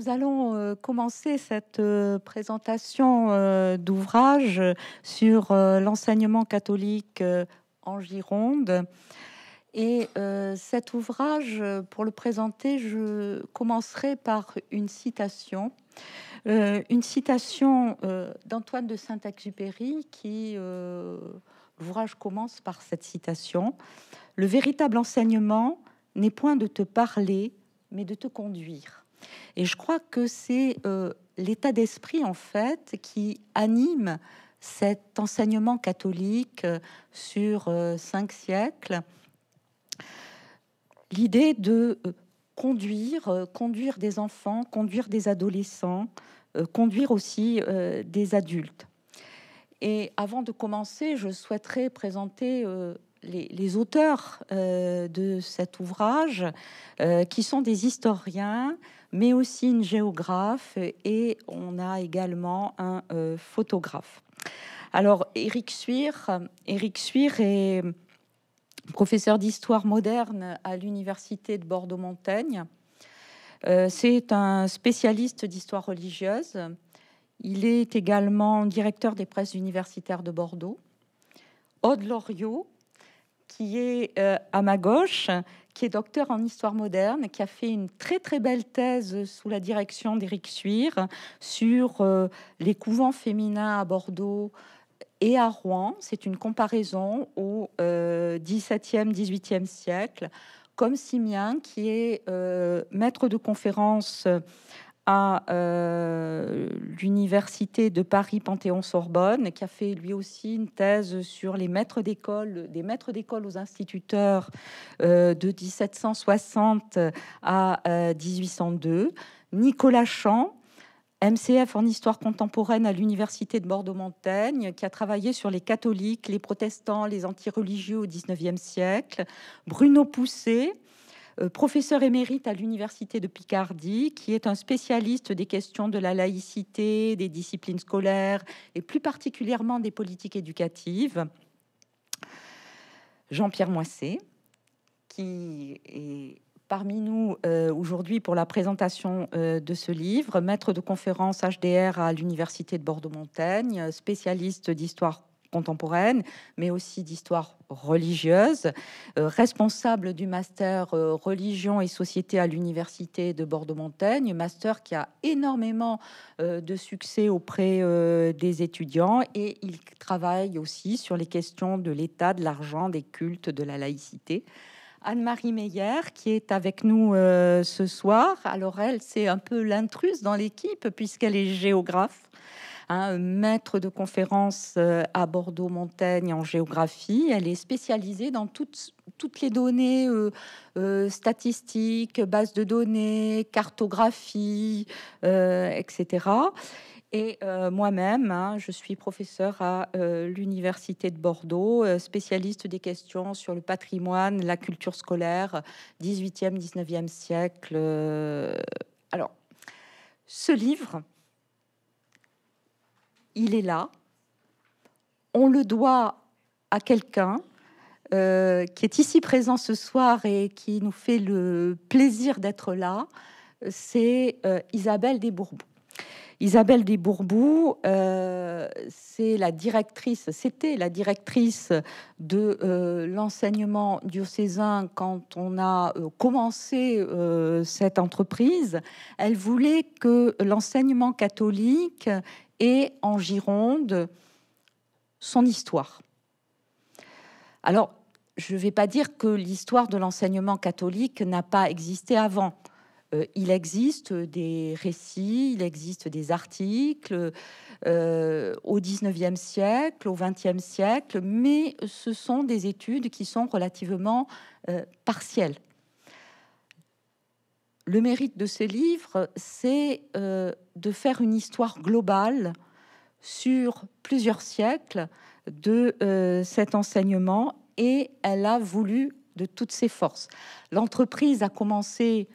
nous allons euh, commencer cette euh, présentation euh, d'ouvrage sur l'enseignement catholique en Gironde. Et cet ouvrage, pour le présenter, je commencerai par une citation. une citation d'Antoine de Saint-Exupéry qui... L'ouvrage commence par cette citation. Le véritable enseignement n'est point de te parler, mais de te conduire. Et je crois que c'est euh, l'état d'esprit, en fait, qui anime cet enseignement catholique euh, sur euh, cinq siècles. L'idée de conduire, conduire des enfants, conduire des adolescents, conduire aussi des adultes. Et avant de commencer, je souhaiterais présenter les, auteurs euh, de cet ouvrage, euh, qui sont des historiens, mais aussi une géographe, et on a également un euh, photographe. Alors, Éric Suir, Éric Suir est professeur d'histoire moderne à l'université de Bordeaux-Montaigne. C'est un spécialiste d'histoire religieuse. Il est également directeur des presses universitaires de Bordeaux. Aude Loriot, qui est euh, à ma gauche, qui est docteur en histoire moderne, qui a fait une très très belle thèse sous la direction d'Éric Suire sur euh, les couvents féminins à Bordeaux et à Rouen. C'est une comparaison au XVIIe, 17e, 18e siècle, comme Simien, qui est euh, maître de conférence à euh, l'université de Paris Panthéon-Sorbonne, qui a fait lui aussi une thèse sur les maîtres d'école, des maîtres d'école aux instituteurs euh, de 1760 à 1802. Euh, Nicolas Champ, MCF en histoire contemporaine à l'université de Bordeaux-Montaigne, qui a travaillé sur les catholiques, les protestants, les antireligieux au XIXe siècle. Bruno Pousset, euh, professeur émérite à l'université de Picardie, qui est un spécialiste des questions de la laïcité, des disciplines scolaires et plus particulièrement des politiques éducatives. Jean-Pierre Moissé, qui est parmi nous euh, aujourd'hui pour la présentation euh, de ce livre, maître de conférence HDR à l'Université de Bordeaux-Montaigne, spécialiste d'histoire contemporaine, mais aussi d'histoire religieuse, euh, responsable du master euh, religion et société à l'université de Bordeaux-Montaigne, master qui a énormément euh, de succès auprès des étudiants et il travaille aussi sur les questions de l'État, de l'argent, des cultes, de la laïcité. Anne-Marie Meyer, qui est avec nous ce soir. Alors elle, c'est un peu l'intruse dans l'équipe puisqu'elle est géographe maître de conférences euh, à Bordeaux-Montaigne en géographie. Elle est spécialisée dans toutes, toutes les données euh, euh, statistiques, bases de données, cartographie, etc. Et moi-même, hein, je suis professeur à l'Université de Bordeaux, spécialiste des questions sur le patrimoine, la culture scolaire, 18e, 19e siècle. Alors, ce livre, il est là. On le doit à quelqu'un euh, qui est ici présent ce soir et qui nous fait le plaisir d'être là. C'est euh, Isabelle Desbourboux. Isabelle Desbourboux, euh, c'est la directrice, c'était la directrice de l'enseignement diocésain quand on a commencé cette entreprise. Elle voulait que l'enseignement catholique et en Gironde son histoire. Alors, je ne vais pas dire que l'histoire de l'enseignement catholique n'a pas existé avant. Euh, il existe des récits, il existe des articles euh, au 19e siècle, au 20e siècle, mais ce sont des études qui sont relativement euh, partielles. Le mérite de ces livres, c'est euh, de faire une histoire globale sur plusieurs siècles de euh, cet enseignement et elle a voulu de toutes ses forces. L'entreprise a commencé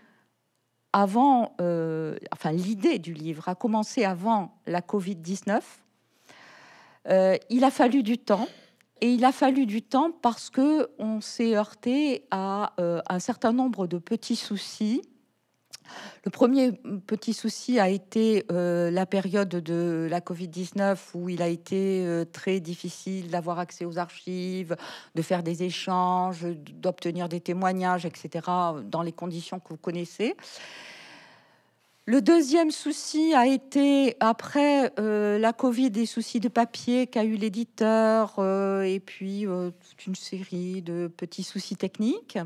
avant, euh, enfin l'idée du livre a commencé avant la Covid-19. il a fallu du temps et il a fallu du temps parce qu'on s'est heurté à un certain nombre de petits soucis le premier petit souci a été euh, la période de la Covid-19 où il a été euh, très difficile d'avoir accès aux archives, de faire des échanges, d'obtenir des témoignages, etc., dans les conditions que vous connaissez. Le deuxième souci a été, après euh, la Covid, des soucis de papier qu'a eu l'éditeur, et puis toute une série de petits soucis techniques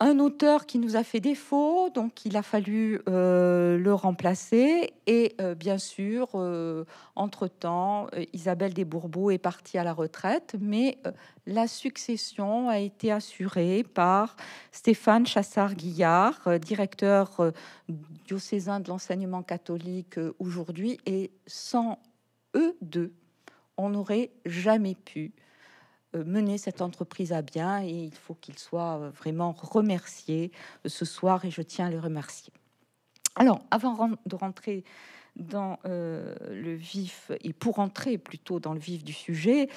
un auteur qui nous a fait défaut, donc il a fallu euh, le remplacer. Et euh, bien sûr, euh, entre-temps, Isabelle des est partie à la retraite, mais la succession a été assurée par Stéphane Chassard-Guillard, directeur diocésain de l'enseignement catholique aujourd'hui. Et sans eux deux, on n'aurait jamais pu euh, mener cette entreprise à bien et il faut qu'il soit euh, vraiment remercié ce soir et je tiens à les remercier. Alors, avant de rentrer dans euh, le vif, et pour rentrer plutôt dans le vif du sujet,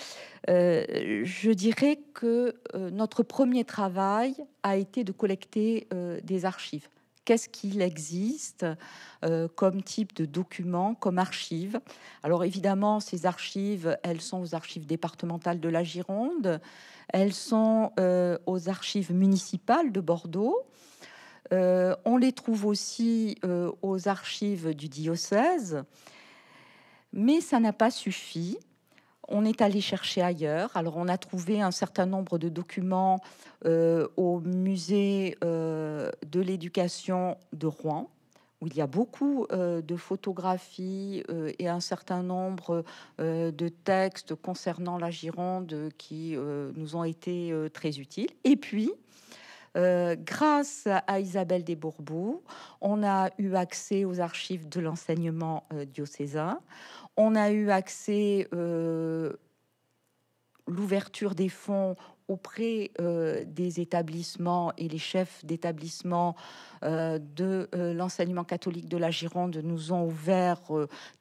je dirais que notre premier travail a été de collecter des archives qu'est-ce qu'il existe euh, comme type de document, comme archive Alors évidemment, ces archives, elles sont aux archives départementales de la Gironde, elles sont euh, aux archives municipales de Bordeaux. Euh, on les trouve aussi aux archives du diocèse, mais ça n'a pas suffi on est allé chercher ailleurs. Alors, on a trouvé un certain nombre de documents euh, au musée euh, de l'éducation de Rouen, où il y a beaucoup euh, de photographies et un certain nombre de textes concernant la Gironde qui nous ont été très utiles. Et puis, grâce à Isabelle des on a eu accès aux archives de l'enseignement diocésain. On a eu accès euh, l'ouverture des fonds auprès euh, des établissements et les chefs d'établissement euh, de euh, l'enseignement catholique de la Gironde nous ont ouvert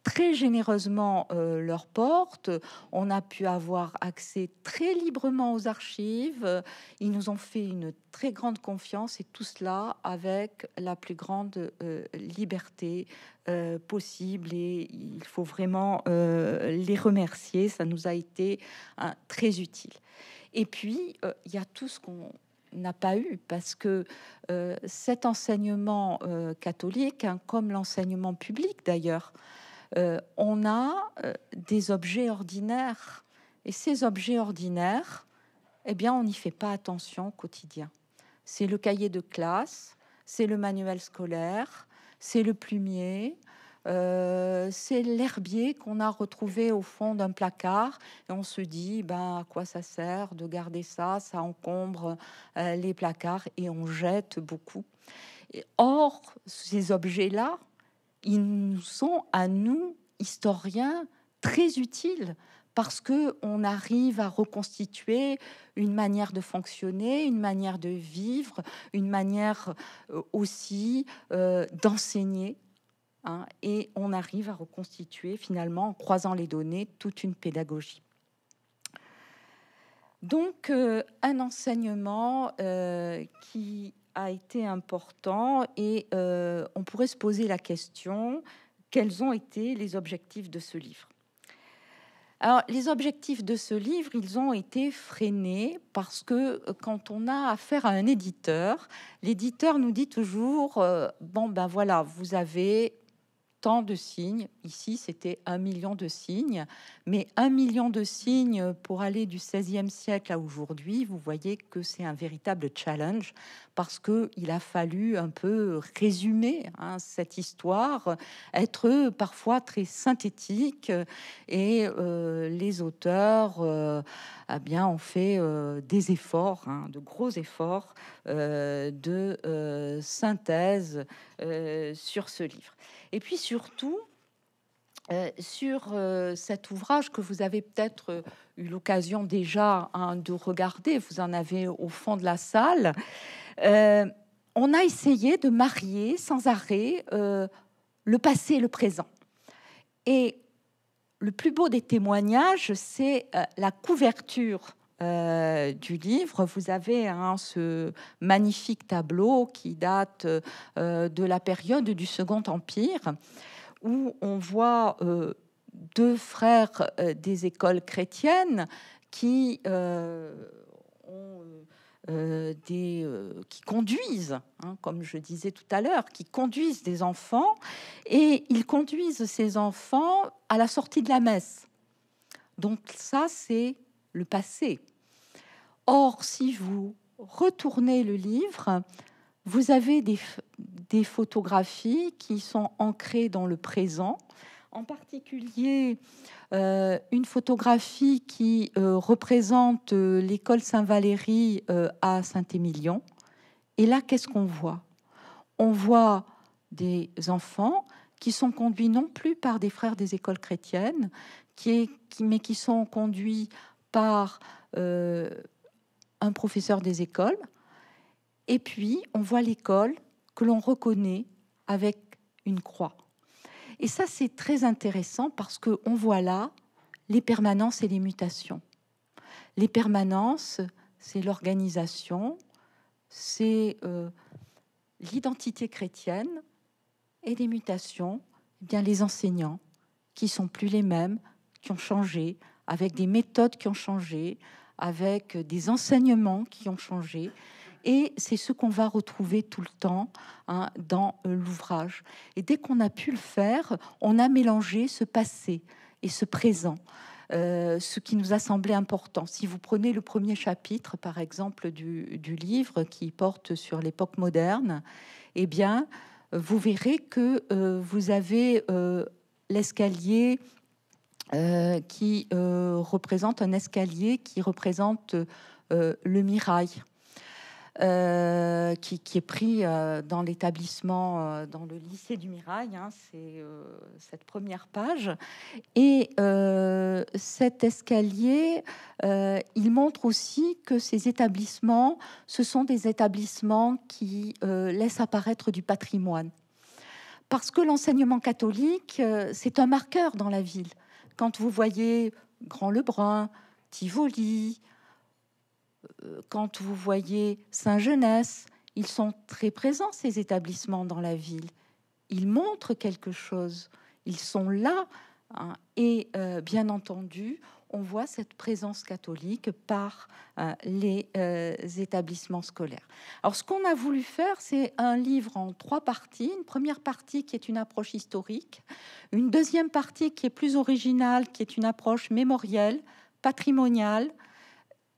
très généreusement leurs portes. On a pu avoir accès très librement aux archives. Ils nous ont fait une très grande confiance et tout cela avec la plus grande liberté possible. Et il faut vraiment les remercier. Ça nous a été hein, très utile. Et puis, euh, il y a tout ce qu'on n'a pas eu, parce que euh, cet enseignement euh, catholique, hein, comme l'enseignement public d'ailleurs, on a des objets ordinaires. Et ces objets ordinaires, eh bien, on n'y fait pas attention au quotidien. C'est le cahier de classe, c'est le manuel scolaire, c'est le plumier, euh, c'est l'herbier qu'on a retrouvé au fond d'un placard et on se dit ben à quoi ça sert de garder ça ça encombre euh, les placards et on jette beaucoup or ces objets là ils nous sont à nous historiens très utiles parce qu'on arrive à reconstituer une manière de fonctionner, une manière de vivre, une manière euh, aussi d'enseigner Hein, et on arrive à reconstituer finalement, en croisant les données, toute une pédagogie. Donc, euh, un enseignement euh, qui a été important et euh, on pourrait se poser la question, quels ont été les objectifs de ce livre alors, les objectifs de ce livre, ils ont été freinés parce que quand on a affaire à un éditeur, l'éditeur nous dit toujours Bon, ben voilà, vous avez tant de signes. Ici, c'était un million de signes. Mais un million de signes pour aller du XVIe siècle à aujourd'hui, vous voyez que c'est un véritable challenge parce qu'il a fallu un peu résumer hein, cette histoire, être parfois très synthétique. Et euh, les auteurs euh, eh bien, ont fait euh, des efforts, hein, de gros efforts de synthèse sur ce livre. Et puis surtout, euh, sur euh, cet ouvrage que vous avez peut-être euh, eu l'occasion déjà hein, de regarder, vous en avez au fond de la salle, on a essayé de marier sans arrêt le passé et le présent. Et le plus beau des témoignages, c'est la couverture euh, du livre, vous avez un hein, ce magnifique tableau qui date euh, de la période du Second Empire, où on voit euh, deux frères des écoles chrétiennes qui des, qui conduisent, hein, comme je disais tout à l'heure, qui conduisent des enfants, et ils conduisent ces enfants à la sortie de la messe. Donc ça, c'est le passé. Or, si vous retournez le livre, vous avez des, des photographies qui sont ancrées dans le présent, en particulier euh, une photographie qui euh, représente euh, l'école Saint-Valéry à Saint-Émilion. Et là, qu'est-ce qu'on voit On voit des enfants qui sont conduits non plus par des frères des écoles chrétiennes, qui qui, mais qui sont conduits par un professeur des écoles. Et puis, on voit l'école que l'on reconnaît avec une croix. Et ça, c'est très intéressant parce qu'on voit là les permanences et les mutations. Les permanences, c'est l'organisation, c'est euh, l'identité chrétienne et les mutations, eh bien les enseignants qui sont plus les mêmes, qui ont changé, avec des méthodes qui ont changé, avec des enseignements qui ont changé. Et c'est ce qu'on va retrouver tout le temps hein, dans euh, l'ouvrage. Et dès qu'on a pu le faire, on a mélangé ce passé et ce présent. Euh, ce qui nous a semblé important. Si vous prenez le premier chapitre, par exemple, du, livre qui porte sur l'époque moderne, eh bien, vous verrez que euh, vous avez l'escalier euh, qui euh, représente un escalier qui représente euh, le mirail. Qui, est pris dans l'établissement, dans le lycée du Mirail, hein, c'est cette première page. Et cet escalier, il montre aussi que ces établissements, ce sont des établissements qui laissent apparaître du patrimoine. Parce que l'enseignement catholique, c'est un marqueur dans la ville quand vous voyez Grand Lebrun, Tivoli, euh, quand vous voyez Saint-Jeunesse, ils sont très présents, ces établissements dans la ville. Ils montrent quelque chose. Ils sont là. Hein. et euh, bien entendu, on voit cette présence catholique par euh, les euh, établissements scolaires. Alors ce qu'on a voulu faire, c'est un livre en trois parties. Une première partie qui est une approche historique, une deuxième partie qui est plus originale, qui est une approche mémorielle, patrimoniale,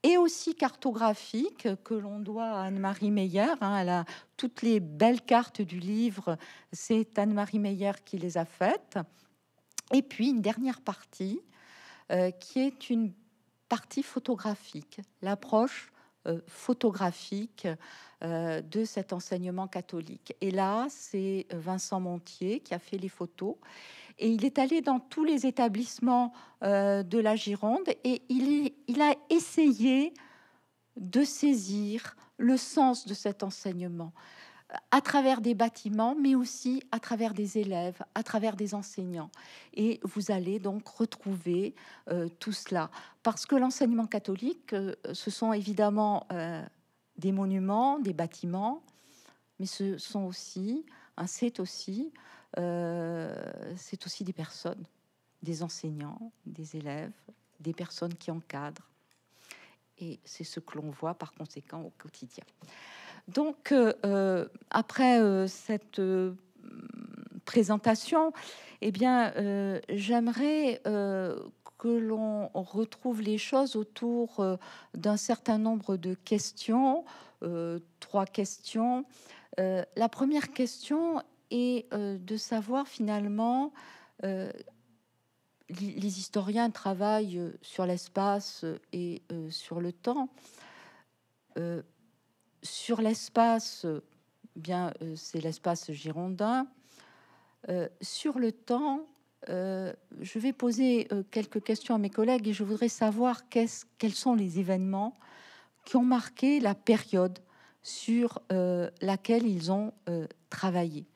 et aussi cartographique que l'on doit à Anne-Marie Meyer. Hein. elle a toutes les belles cartes du livre, c'est Anne-Marie Meyer qui les a faites. Et puis une dernière partie euh, qui est une partie photographique, l'approche euh, photographique euh, de cet enseignement catholique. Et là, c'est Vincent Montier qui a fait les photos. Et il est allé dans tous les établissements de la Gironde et il a essayé de saisir le sens de cet enseignement à travers des bâtiments, mais aussi à travers des élèves, à travers des enseignants. Et vous allez donc retrouver euh, tout cela. Parce que l'enseignement catholique, euh, ce sont évidemment euh, des monuments, des bâtiments, mais ce sont aussi, hein, c'est aussi, c'est aussi des personnes, des enseignants, des élèves, des personnes qui encadrent. Et c'est ce que l'on voit par conséquent au quotidien. Donc, euh, euh, après euh, cette présentation, eh bien, j'aimerais que l'on retrouve les choses autour d'un certain nombre de questions, trois questions. la première question est de savoir finalement les historiens travaillent sur l'espace et sur le temps sur l'espace, euh, bien, euh, c'est l'espace girondin. Euh, sur le temps, je vais poser quelques questions à mes collègues et je voudrais savoir quels sont les événements qui ont marqué la période sur laquelle ils ont travaillé.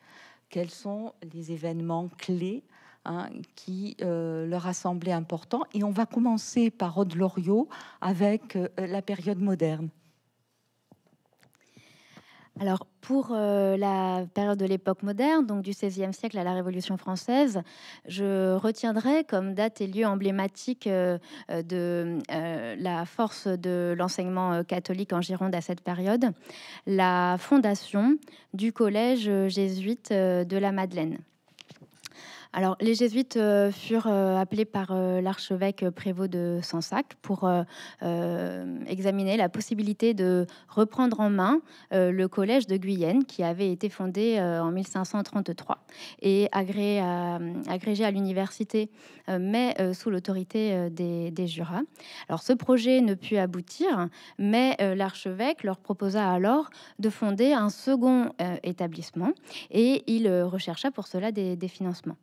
Quels sont les événements clés hein, qui leur a semblé importants Et on va commencer par Aude Loriot avec la période moderne alors pour euh, la période de l'époque moderne, donc du XVIe siècle à la Révolution française, je retiendrai comme date et lieu emblématique euh, euh, de la force de l'enseignement catholique en Gironde à cette période, la fondation du collège jésuite de la Madeleine. Alors, les jésuites euh, furent euh, appelés par euh, l'archevêque prévôt de Sansac pour examiner la possibilité de reprendre en main le collège de Guyenne qui avait été fondé en 1533 et agrégé à l'université, mais sous l'autorité des, des jurats. Alors, ce projet ne put aboutir, mais l'archevêque leur proposa alors de fonder un second établissement et il rechercha pour cela des financements.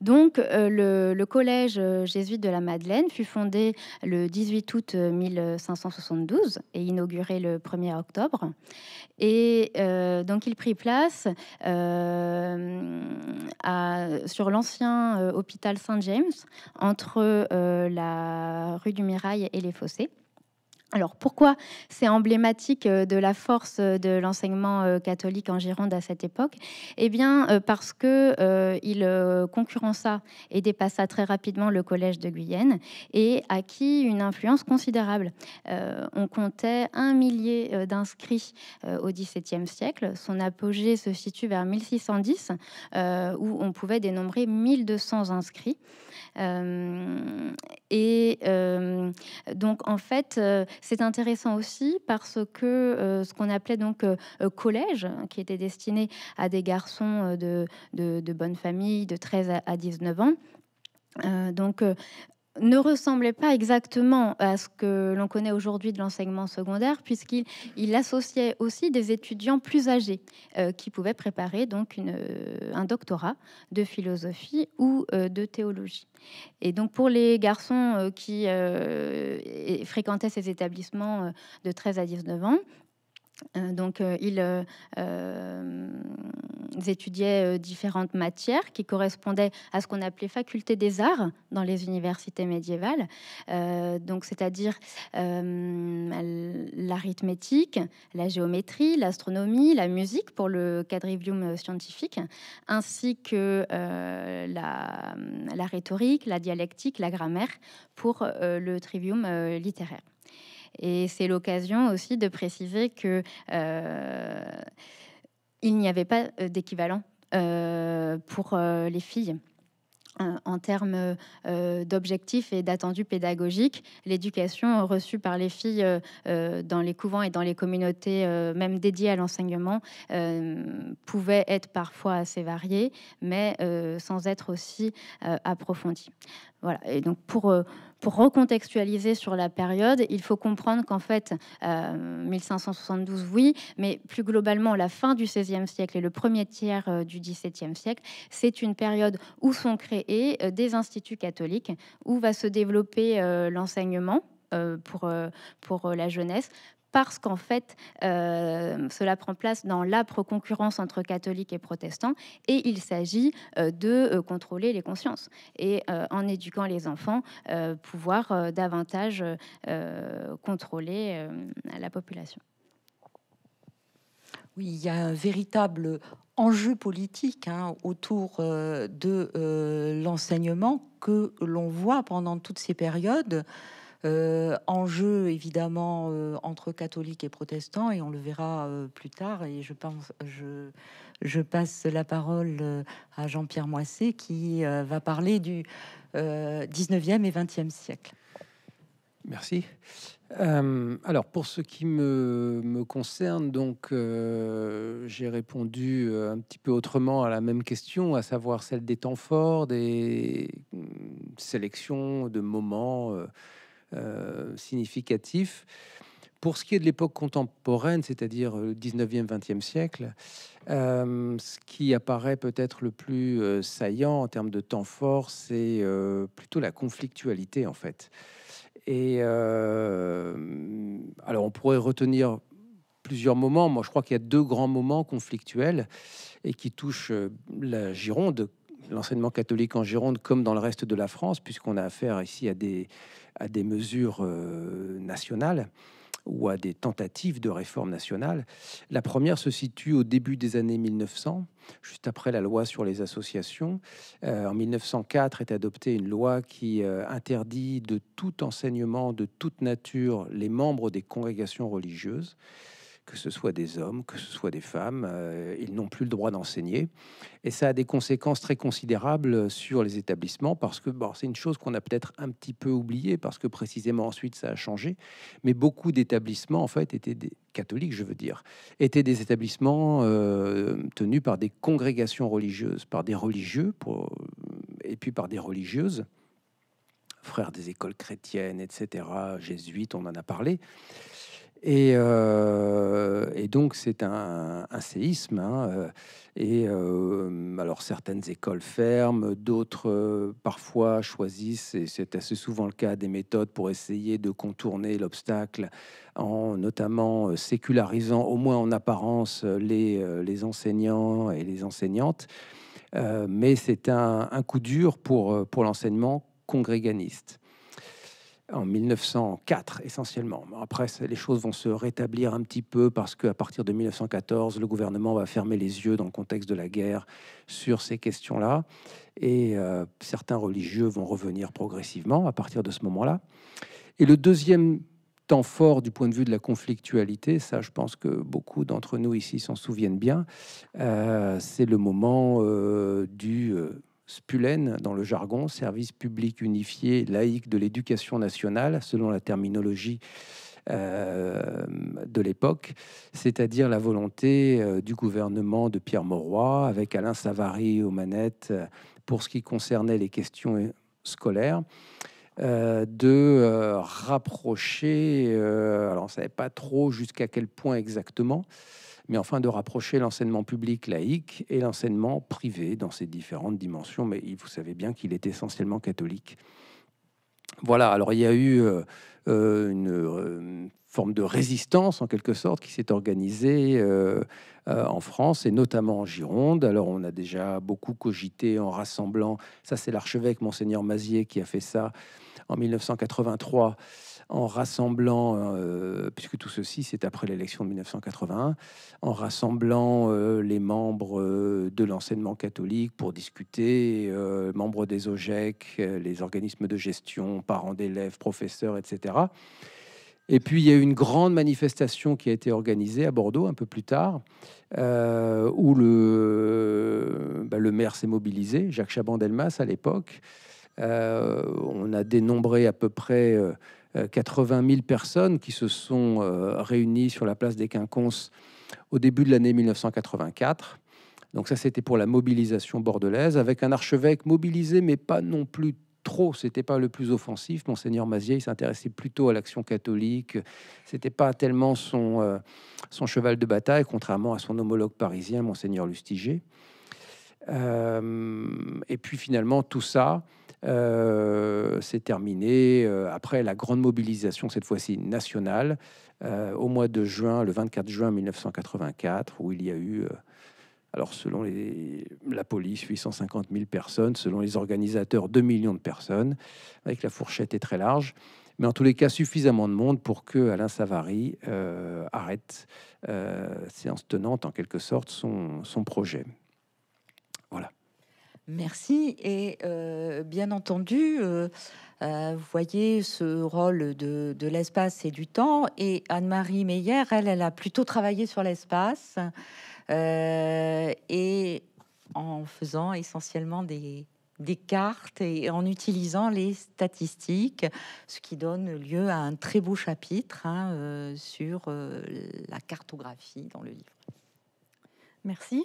Donc, euh, le, collège euh, jésuite de la Madeleine fut fondé le 18 août 1572 euh, et inauguré le 1er octobre. Et donc, il prit place à, sur l'ancien hôpital Saint-James, entre la rue du Mirail et les Fossés. Alors pourquoi c'est emblématique euh, de la force euh, de l'enseignement euh, catholique en Gironde à cette époque Eh bien parce que il concurrença et dépassa très rapidement le collège de Guyenne et acquit une influence considérable. on comptait un millier d'inscrits au XVIIe siècle. Son apogée se situe vers 1610 où on pouvait dénombrer 1200 inscrits. et donc en fait c'est intéressant aussi parce que euh, ce qu'on appelait donc euh, euh, collège, hein, qui était destiné à des garçons de, bonne famille de 13 à 19 ans, donc, ne ressemblait pas exactement à ce que l'on connaît aujourd'hui de l'enseignement secondaire, puisqu'il associait aussi des étudiants plus âgés euh, qui pouvaient préparer donc euh, un doctorat de philosophie ou euh, de théologie. Et donc pour les garçons qui fréquentaient ces établissements de 13 à 19 ans, euh, donc, euh, ils, euh, étudiaient différentes matières qui correspondaient à ce qu'on appelait faculté des arts dans les universités médiévales. donc, c'est-à-dire l'arithmétique, la géométrie, l'astronomie, la musique pour le quadrivium scientifique, ainsi que la, rhétorique, la dialectique, la grammaire pour le trivium littéraire. Et c'est l'occasion aussi de préciser que euh, il n'y avait pas euh, d'équivalent euh, pour les filles en termes d'objectifs et d'attendus pédagogiques. L'éducation reçue par les filles dans les couvents et dans les communautés, même dédiées à l'enseignement, pouvait être parfois assez variée, mais sans être aussi approfondie. Et donc pour euh, pour recontextualiser sur la période, il faut comprendre qu'en fait, 1572, euh, oui, mais plus globalement, la fin du XVIe siècle et le premier tiers euh, du XVIIe siècle, c'est une période où sont créés des instituts catholiques, où va se développer l'enseignement. Pour, pour la jeunesse, parce qu'en fait, euh, cela prend place dans l'âpre concurrence entre catholiques et protestants, et il s'agit euh, de euh, contrôler les consciences et en éduquant les enfants, pouvoir davantage contrôler la population. Oui, il y a un véritable enjeu politique hein, autour de l'enseignement que l'on voit pendant toutes ces périodes. Euh, enjeu évidemment euh, entre catholiques et protestants, et on le verra euh, plus tard. Et je, pense, je, passe la parole à Jean-Pierre Moisset qui va parler du 19e et 20e siècle. Merci. alors pour ce qui me, me concerne, donc j'ai répondu un petit peu autrement à la même question, à savoir celle des temps forts, des mm, sélections de moments. Euh, significatif. Pour ce qui est de l'époque contemporaine, c'est-à-dire le 19e, 20e siècle, euh, ce qui apparaît peut-être le plus euh, saillant en termes de temps fort, c'est plutôt la conflictualité en fait. Et alors on pourrait retenir plusieurs moments. Moi, je crois qu'il y a deux grands moments conflictuels et qui touchent la Gironde l'enseignement catholique en Gironde comme dans le reste de la France, puisqu'on a affaire ici à des à des mesures euh, nationales ou à des tentatives de réforme nationale. La première se situe au début des années 1900, juste après la loi sur les associations. Euh, en 1904 est adoptée une loi qui euh, interdit de tout enseignement de toute nature les membres des congrégations religieuses que ce soit des hommes, que ce soit des femmes, euh, ils n'ont plus le droit d'enseigner. Et ça a des conséquences très considérables sur les établissements, parce que bon, c'est une chose qu'on a peut-être un petit peu oubliée, parce que précisément ensuite ça a changé, mais beaucoup d'établissements, en fait, étaient des catholiques, je veux dire, étaient des établissements euh, tenus par des congrégations religieuses, par des religieux, pour, euh, et puis par des religieuses frères des écoles chrétiennes, etc., jésuites, on en a parlé. Euh, et, donc, c'est un, séisme. Hein, euh, et euh, alors, certaines écoles ferment, d'autres parfois choisissent, et c'est assez souvent le cas, des méthodes pour essayer de contourner l'obstacle en notamment sécularisant, au moins en apparence, les, les enseignants et les enseignantes. mais c'est un, un, coup dur pour, pour l'enseignement congréganiste en 1904 essentiellement. Après, les choses vont se rétablir un petit peu parce qu'à partir de 1914, le gouvernement va fermer les yeux dans le contexte de la guerre sur ces questions-là. Et euh, certains religieux vont revenir progressivement à partir de ce moment-là. Et le deuxième temps fort du point de vue de la conflictualité, ça je pense que beaucoup d'entre nous ici s'en souviennent bien, euh, c'est le moment euh, du Spulen, dans le jargon, service public unifié laïque de l'éducation nationale, selon la terminologie euh, de l'époque, c'est-à-dire la volonté euh, du gouvernement de Pierre Mauroy, avec Alain Savary aux manettes, euh, pour ce qui concernait les questions scolaires, de rapprocher, alors on ne savait pas trop jusqu'à quel point exactement, mais enfin de rapprocher l'enseignement public laïque et l'enseignement privé dans ses différentes dimensions. Mais vous savez bien qu'il est essentiellement catholique. Voilà, alors il y a eu euh, euh, une, euh, forme de résistance en quelque sorte qui s'est organisée en France et notamment en Gironde. Alors on a déjà beaucoup cogité en rassemblant, ça c'est l'archevêque monseigneur Mazier qui a fait ça en 1983 en rassemblant, euh, puisque tout ceci c'est après l'élection de 1981, en rassemblant euh, les membres euh, de l'enseignement catholique pour discuter, membres des OGEC, les organismes de gestion, parents d'élèves, professeurs, etc. Et puis il y a eu une grande manifestation qui a été organisée à Bordeaux un peu plus tard, où bah, le, maire s'est mobilisé, Jacques Chaban-Delmas à l'époque. on a dénombré à peu près 80 euh, 000 personnes qui se sont euh, réunies sur la place des Quinconces au début de l'année 1984. Donc ça, c'était pour la mobilisation bordelaise, avec un archevêque mobilisé, mais pas non plus trop. C'était pas le plus offensif. Monseigneur Mazier, il s'intéressait plutôt à l'action catholique. C'était pas tellement euh, son, cheval de bataille, contrairement à son homologue parisien, Monseigneur Lustiger. et puis finalement, tout ça, euh, c'est terminé euh, après la grande mobilisation, cette fois-ci nationale, euh, au mois de juin, le 24 juin 1984, où il y a eu... Alors, selon la police, 850 000 personnes, selon les organisateurs, 2 millions de personnes, avec la fourchette est très large. Mais en tous les cas, suffisamment de monde pour que Alain Savary arrête, séance tenante en quelque sorte, son, son projet. Merci. Et euh, bien entendu, euh, euh, vous voyez ce rôle de, l'espace et du temps. Et Anne-Marie Meyer, elle, elle a plutôt travaillé sur l'espace et en faisant essentiellement des, cartes et en utilisant les statistiques, ce qui donne lieu à un très beau chapitre hein, sur la cartographie dans le livre. Merci.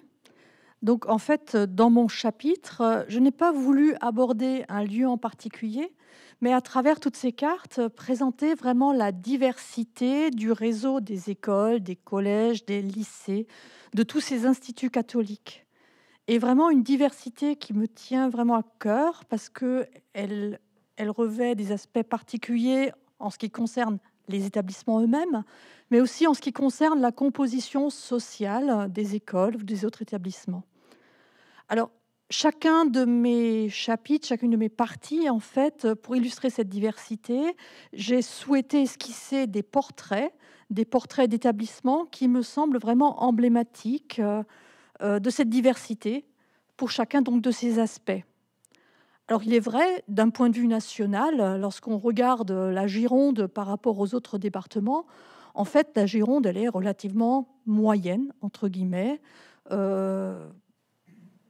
Donc en fait, dans mon chapitre, euh, je n'ai pas voulu aborder un lieu en particulier, mais à travers toutes ces cartes, euh, présenter vraiment la diversité du réseau des écoles, des collèges, des lycées, de tous ces instituts catholiques. Et vraiment une diversité qui me tient vraiment à cœur parce qu'elle revêt des aspects particuliers en ce qui concerne les établissements eux-mêmes, mais aussi en ce qui concerne la composition sociale des écoles ou des autres établissements. Alors, chacun de mes chapitres, chacune de mes parties, en fait, euh, pour illustrer cette diversité, j'ai souhaité esquisser des portraits, des portraits d'établissements qui me semblent vraiment emblématiques euh, euh, de cette diversité pour chacun donc de ces aspects. Alors il est vrai, d'un point de vue national, lorsqu'on regarde la Gironde par rapport aux autres départements, en fait la Gironde elle est relativement moyenne entre guillemets.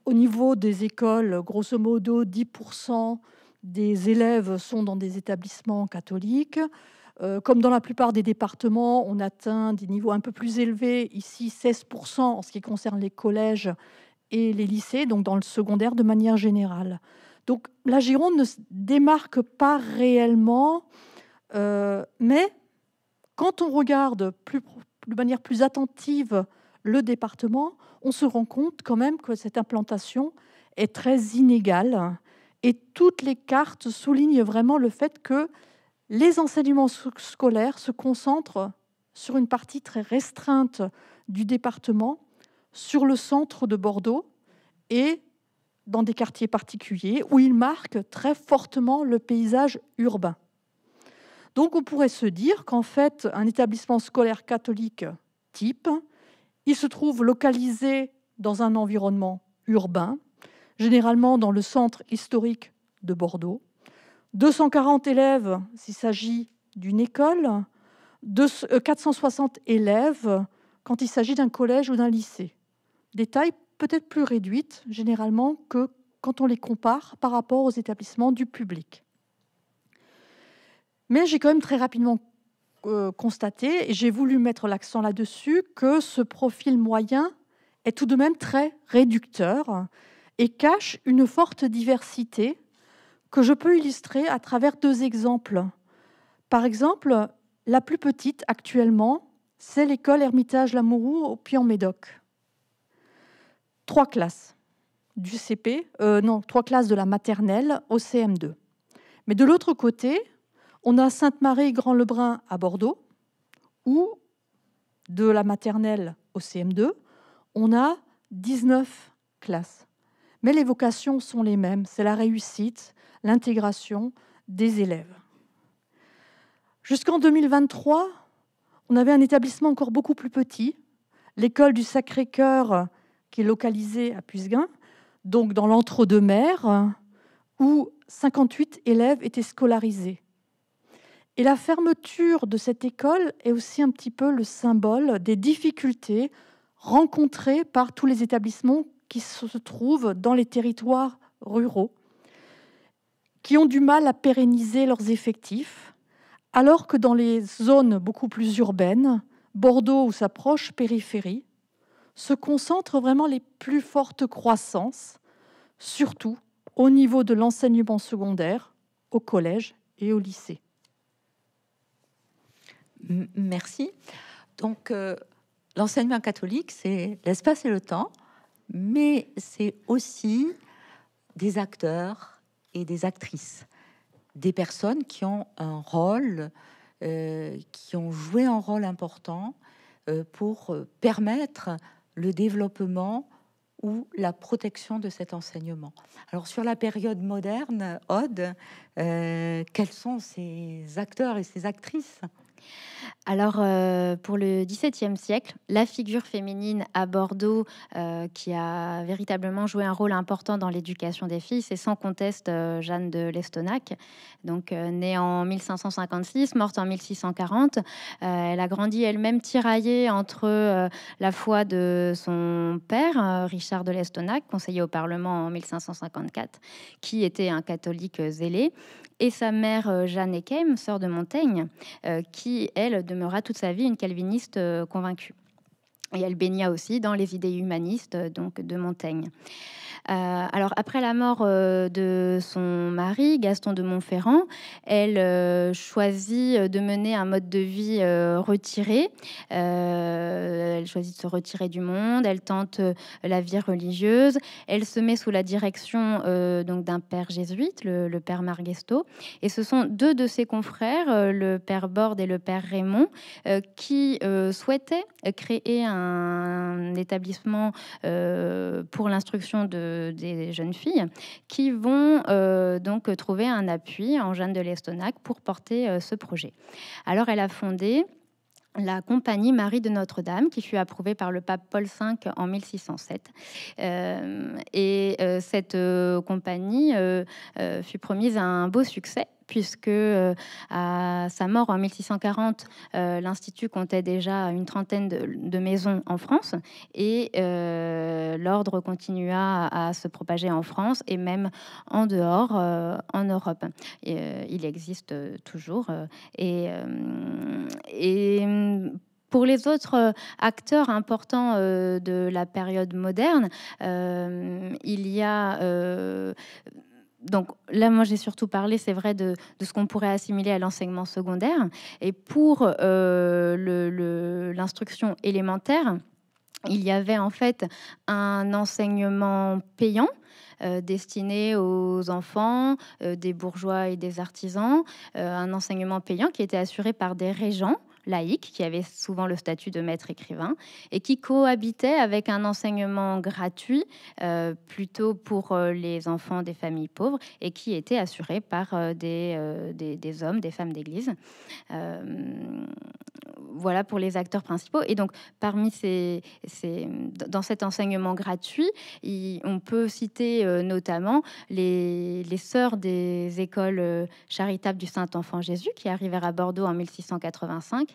Au niveau des écoles, grosso modo, 10% des élèves sont dans des établissements catholiques. Euh, comme dans la plupart des départements, on atteint des niveaux un peu plus élevés, ici 16% en ce qui concerne les collèges et les lycées, donc dans le secondaire de manière générale. Donc la Gironde ne se démarque pas réellement, euh, mais quand on regarde de manière plus attentive le département, on se rend compte quand même que cette implantation est très inégale. Et toutes les cartes soulignent vraiment le fait que les enseignements scolaires se concentrent sur une partie très restreinte du département, sur le centre de Bordeaux et dans des quartiers particuliers où ils marquent très fortement le paysage urbain. Donc on pourrait se dire qu'en fait, un établissement scolaire catholique type il se trouve localisé dans un environnement urbain, généralement dans le centre historique de Bordeaux. 240 élèves s'il s'agit d'une école, 460 euh, élèves quand il s'agit d'un collège ou d'un lycée. Des tailles peut-être plus réduites généralement que quand on les compare par rapport aux établissements du public. Mais j'ai quand même très rapidement euh, constater, et j'ai voulu mettre l'accent là-dessus, que ce profil moyen est tout de même très réducteur et cache une forte diversité que je peux illustrer à travers deux exemples. Par exemple, la plus petite actuellement, c'est l'école Hermitage Lamourou au Puy-en-Médoc. Trois classes du CP, euh, non, trois classes de la maternelle au CM2. Mais de l'autre côté, on a Sainte-Marie Grand-Lebrun à Bordeaux, où de la maternelle au CM2, on a 19 classes. Mais les vocations sont les mêmes, c'est la réussite, l'intégration des élèves. Jusqu'en 2023, on avait un établissement encore beaucoup plus petit, l'école du Sacré-Cœur, qui est localisée à Puisguin, donc dans l'entre-deux-mers, où 58 élèves étaient scolarisés. Et la fermeture de cette école est aussi un petit peu le symbole des difficultés rencontrées par tous les établissements qui se trouvent dans les territoires ruraux, qui ont du mal à pérenniser leurs effectifs, alors que dans les zones beaucoup plus urbaines, Bordeaux ou sa proche périphérie, se concentrent vraiment les plus fortes croissances, surtout au niveau de l'enseignement secondaire, au collège et au lycée. Merci. Donc, euh, l'enseignement catholique, c'est l'espace et le temps, mais c'est aussi des acteurs et des actrices, des personnes qui ont un rôle, euh, qui ont joué un rôle important euh, pour permettre le développement ou la protection de cet enseignement. Alors sur la période moderne, Ode, quels sont ces acteurs et ces actrices alors, euh, pour le XVIIe siècle, la figure féminine à Bordeaux, euh, qui a véritablement joué un rôle important dans l'éducation des filles, c'est sans conteste euh, Jeanne de Lestonac. Donc, née en 1556, morte en 1640, elle a grandi elle-même tiraillée entre la foi de son père, Richard de Lestonac, conseiller au Parlement en 1554, qui était un catholique zélé, et sa mère Jeanne Eckheim, sœur de Montaigne, qui elle, demeura toute sa vie une calviniste euh, convaincue. Et elle baigna aussi dans les idées humanistes euh, donc de Montaigne. Euh, alors après la mort euh, de son mari, Gaston de Montferrand, elle choisit de mener un mode de vie retiré. elle choisit de se retirer du monde. Elle tente la vie religieuse. Elle se met sous la direction donc d'un père jésuite, le, père Marguesto. Et ce sont deux de ses confrères, le père Borde et le père Raymond, qui souhaitaient créer un un établissement euh, pour l'instruction de, des jeunes filles qui vont euh, donc trouver un appui en Jeanne de l'Estonac pour porter euh, ce projet. Alors elle a fondé la compagnie Marie de Notre-Dame, qui fut approuvée par le pape Paul V en 1607. et cette compagnie fut promise à un beau succès puisque euh, à sa mort en 1640, euh, l'Institut comptait déjà une trentaine de, maisons en France et euh, l'ordre continua à, se propager en France et même en dehors, en Europe. il existe toujours et, pour les autres acteurs importants de la période moderne, il y a donc là, moi, j'ai surtout parlé, c'est vrai, de, ce qu'on pourrait assimiler à l'enseignement secondaire. Et pour euh, l'instruction élémentaire, il y avait en fait un enseignement payant euh, destiné aux enfants, euh, des bourgeois et des artisans, un enseignement payant qui était assuré par des régents laïque, qui avait souvent le statut de maître écrivain, et qui cohabitait avec un enseignement gratuit, euh, plutôt pour euh, les enfants des familles pauvres, et qui était assuré par euh, des, des, hommes, des femmes d'église. voilà pour les acteurs principaux. Et donc, parmi ces, dans cet enseignement gratuit, on peut citer notamment les, les, sœurs des écoles charitables du Saint-Enfant Jésus qui arrivèrent à Bordeaux en 1685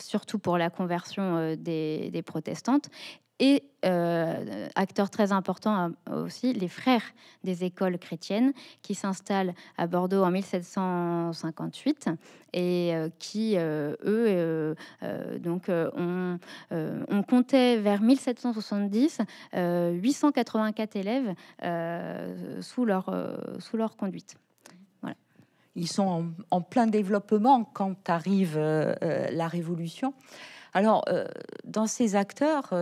surtout pour la conversion euh, des, protestantes. Et euh, acteur très important euh, aussi, les frères des écoles chrétiennes qui s'installent à Bordeaux en 1758 et euh, qui, eux, donc, on, on, comptait vers 1770 884 élèves sous, leur, sous leur conduite ils sont en, plein développement quand arrive euh, euh, la révolution. Alors, euh, dans ces acteurs,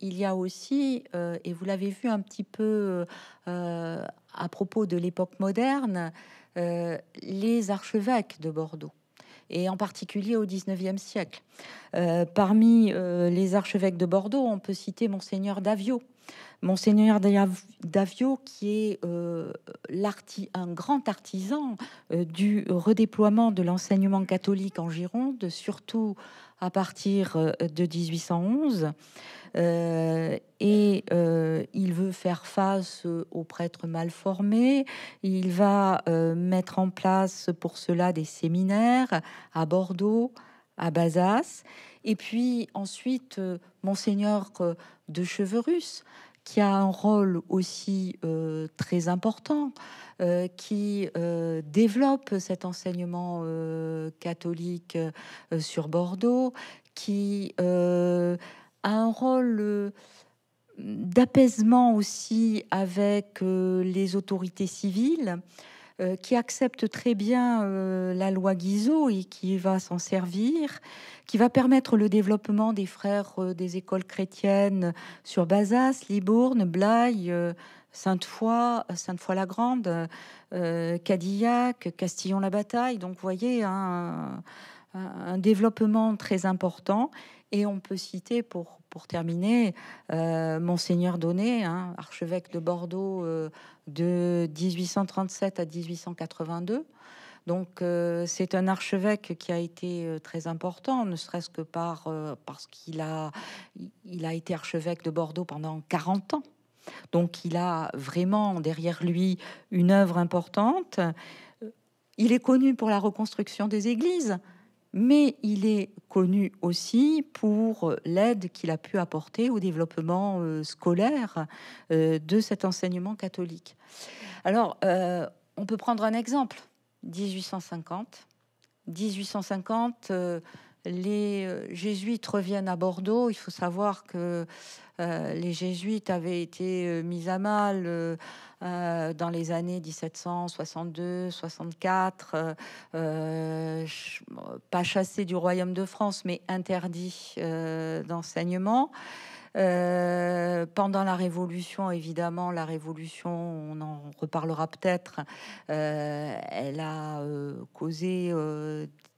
il y a aussi, et vous l'avez vu un petit peu à propos de l'époque moderne, les archevêques de Bordeaux et en particulier au XIXe siècle. Euh, parmi euh, les archevêques de Bordeaux, on peut citer Monseigneur Davio. Monseigneur Davio, qui est euh, un grand artisan du redéploiement de l'enseignement catholique en Gironde, surtout à partir de 1811. Euh, et euh, il veut faire face euh, aux prêtres mal formés. Il va mettre en place pour cela des séminaires à Bordeaux, à Bazas. Et puis ensuite, monseigneur de Cheverus, qui a un rôle aussi très important, qui développe cet enseignement catholique sur Bordeaux, qui un rôle euh, d'apaisement aussi avec euh, les autorités civiles euh, qui accepte très bien la loi Guizot et qui va s'en servir, qui va permettre le développement des frères des écoles chrétiennes sur Bazas, Libourne, Blaye, Sainte-Foy, Sainte-Foy-la-Grande, Cadillac, Castillon-la-Bataille. Donc, vous voyez, un, un développement très important et on peut citer, pour, pour terminer, euh, Monseigneur Donnet, hein, archevêque de Bordeaux euh, de 1837 à 1882. Donc euh, c'est un archevêque qui a été très important, ne serait-ce que par, parce qu'il a, il a été archevêque de Bordeaux pendant 40 ans. Donc il a vraiment derrière lui une œuvre importante. Il est connu pour la reconstruction des églises mais il est connu aussi pour l'aide qu'il a pu apporter au développement euh, scolaire euh, de cet enseignement catholique. Alors, euh, on peut prendre un exemple. 1850. 1850, les jésuites reviennent à Bordeaux. Il faut savoir que les jésuites avaient été mis à mal euh, dans les années 1762, 64, euh, euh, pas chassé du royaume de France, mais interdit d'enseignement. pendant la Révolution, évidemment, la Révolution, on en reparlera peut-être, elle a causé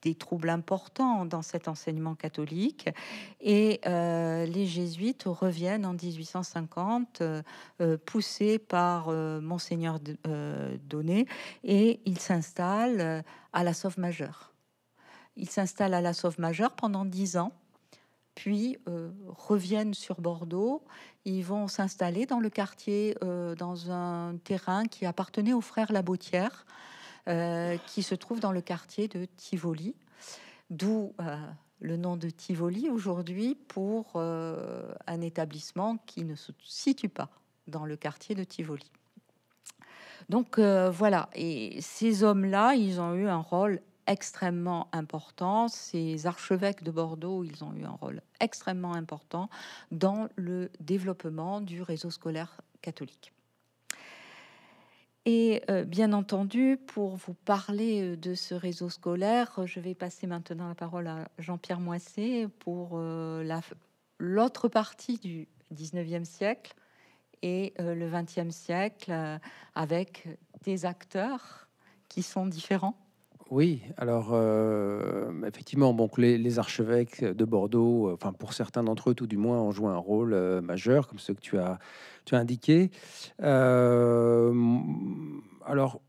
des troubles importants dans cet enseignement catholique. Et euh, les jésuites reviennent en 1850, euh, euh, poussés par monseigneur Donné, et ils s'installent à la Sauve Majeure. Ils s'installent à la Sauve Majeure pendant dix ans, puis reviennent sur Bordeaux. Ils vont s'installer dans le quartier, dans un terrain qui appartenait aux frères Labotière. Euh, qui se trouve dans le quartier de Tivoli, d'où euh, le nom de Tivoli aujourd'hui pour euh, un établissement qui ne se situe pas dans le quartier de Tivoli. Donc voilà, et ces hommes-là, ils ont eu un rôle extrêmement important. Ces archevêques de Bordeaux, ils ont eu un rôle extrêmement important dans le développement du réseau scolaire catholique. Et euh, bien entendu, pour vous parler euh, de ce réseau scolaire, euh, je vais passer maintenant la parole à Jean-Pierre Moisset pour la, l'autre partie du 19e siècle et le 20e siècle avec des acteurs qui sont différents oui, alors euh, effectivement, bon, les, archevêques de Bordeaux, euh, enfin pour certains d'entre eux, tout du moins, ont joué un rôle euh, majeur, comme ce que tu as, indiqué. alors,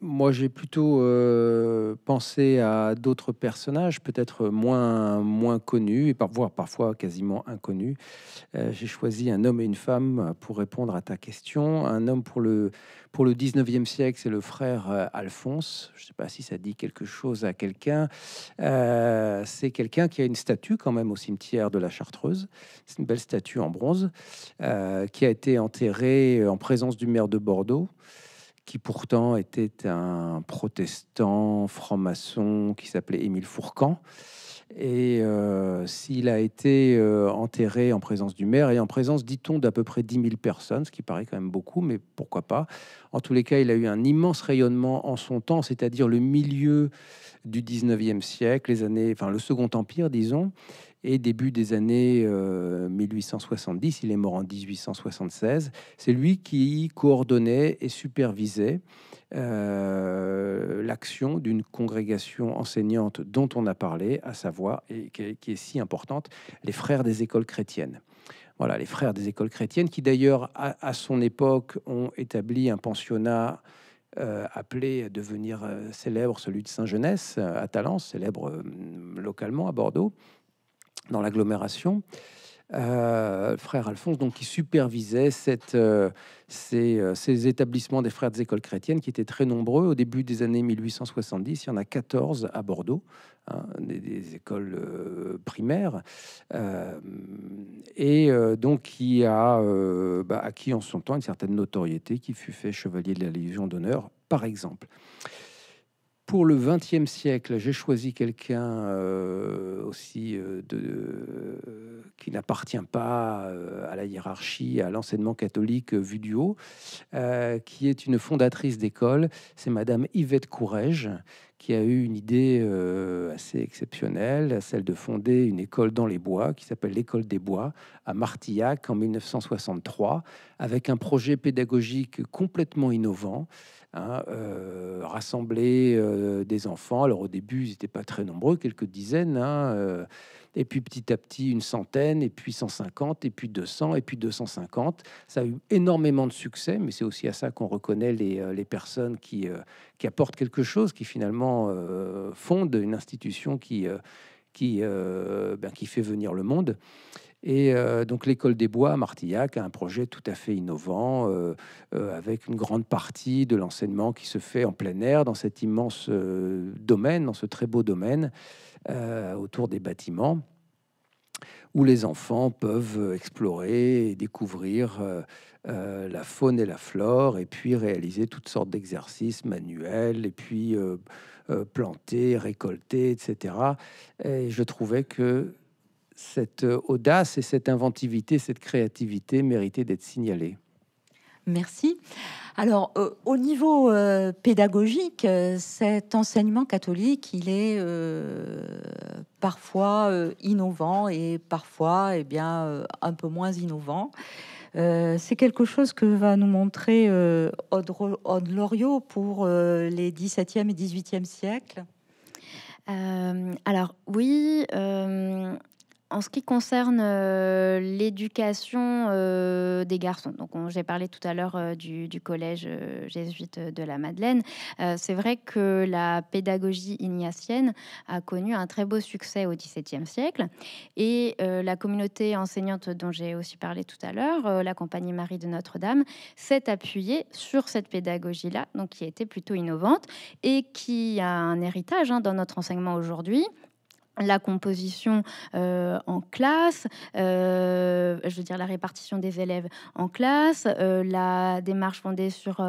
moi, j'ai plutôt euh, pensé à d'autres personnages, peut-être moins, moins connus, et par, parfois quasiment inconnus. Euh, j'ai choisi un homme et une femme pour répondre à ta question. Un homme pour le, pour le 19e siècle, c'est le frère euh, Alphonse. Je ne sais pas si ça dit quelque chose à quelqu'un. c'est quelqu'un qui a une statue quand même au cimetière de la Chartreuse. C'est une belle statue en bronze qui a été enterrée en présence du maire de Bordeaux qui pourtant était un protestant franc-maçon qui s'appelait Émile Fourcan. Et euh, s'il a été euh, enterré en présence du maire et en présence, dit-on, d'à peu près 10 000 personnes, ce qui paraît quand même beaucoup, mais pourquoi pas. En tous les cas, il a eu un immense rayonnement en son temps, c'est-à-dire le milieu du 19e siècle, les années, enfin le Second Empire, disons et début des années 1870, euh, il est mort en 1876, c'est lui qui coordonnait et supervisait euh, l'action d'une congrégation enseignante dont on a parlé, à savoir, et qui est, si importante, les frères des écoles chrétiennes voilà, les frères des écoles chrétiennes, qui d'ailleurs, à, son époque, ont établi un pensionnat euh, appelé à devenir célèbre, celui de Saint-Genès, à Talence, célèbre localement à Bordeaux dans l'agglomération. Euh, frère Alphonse, donc qui supervisait cette, euh, euh, ces, établissements des frères des écoles chrétiennes qui étaient très nombreux. Au début des années 1870, il y en a 14 à Bordeaux, hein, des, écoles primaires, et donc qui a bah, acquis en son temps une certaine notoriété, qui fut fait chevalier de la Légion d'honneur, par exemple. Pour le XXe siècle, j'ai choisi quelqu'un euh, aussi euh, de, euh, qui n'appartient pas à la hiérarchie, à l'enseignement catholique vu du haut, qui est une fondatrice d'école. C'est Madame Yvette Courrèges, qui a eu une idée assez exceptionnelle, celle de fonder une école dans les bois, qui s'appelle l'école des bois, à Martillac en 1963, avec un projet pédagogique complètement innovant. Hein, euh, rassembler euh, des enfants. Alors au début, ils n'étaient pas très nombreux, quelques dizaines, hein, euh, et puis petit à petit une centaine, et puis 150, et puis 200, et puis 250. Ça a eu énormément de succès, mais c'est aussi à ça qu'on reconnaît les, les personnes qui, qui, apportent quelque chose, qui finalement fondent une institution qui, qui, ben, qui fait venir le monde. Et euh, donc l'école des bois à Martillac a un projet tout à fait innovant, euh, euh, avec une grande partie de l'enseignement qui se fait en plein air, dans cet immense domaine, dans ce très beau domaine, autour des bâtiments, où les enfants peuvent explorer et découvrir la faune et la flore, et puis réaliser toutes sortes d'exercices manuels, et puis planter, récolter, etc. Et je trouvais que cette euh, audace et cette inventivité, cette créativité méritaient d'être signalées. Merci. Alors, euh, au niveau euh, pédagogique, cet enseignement catholique, il est parfois innovant et parfois, eh bien, un peu moins innovant. C'est quelque chose que va nous montrer Aude Loriot pour les 17e et 18e siècles. alors oui, en ce qui concerne euh, l'éducation euh, des garçons, donc j'ai parlé tout à l'heure euh, du, collège jésuite de la Madeleine, c'est vrai que la pédagogie ignatienne a connu un très beau succès au XVIIe siècle et la communauté enseignante dont j'ai aussi parlé tout à l'heure, la Compagnie Marie de Notre-Dame, s'est appuyée sur cette pédagogie-là, donc qui était plutôt innovante et qui a un héritage hein, dans notre enseignement aujourd'hui la composition euh, en classe, euh, je veux dire la répartition des élèves en classe, euh, la démarche fondée sur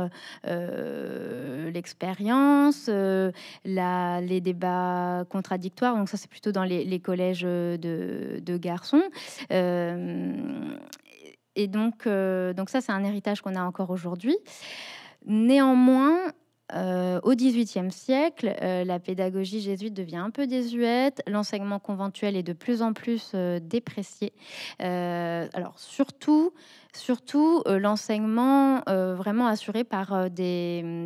l'expérience, les débats contradictoires. Donc ça, c'est plutôt dans les, collèges de, garçons. et donc ça, c'est un héritage qu'on a encore aujourd'hui. Néanmoins, euh, au au XVIIIe siècle, euh, la pédagogie jésuite devient un peu désuète, l'enseignement conventuel est de plus en plus euh, déprécié. alors surtout surtout euh, l'enseignement euh, vraiment assuré par euh, mm,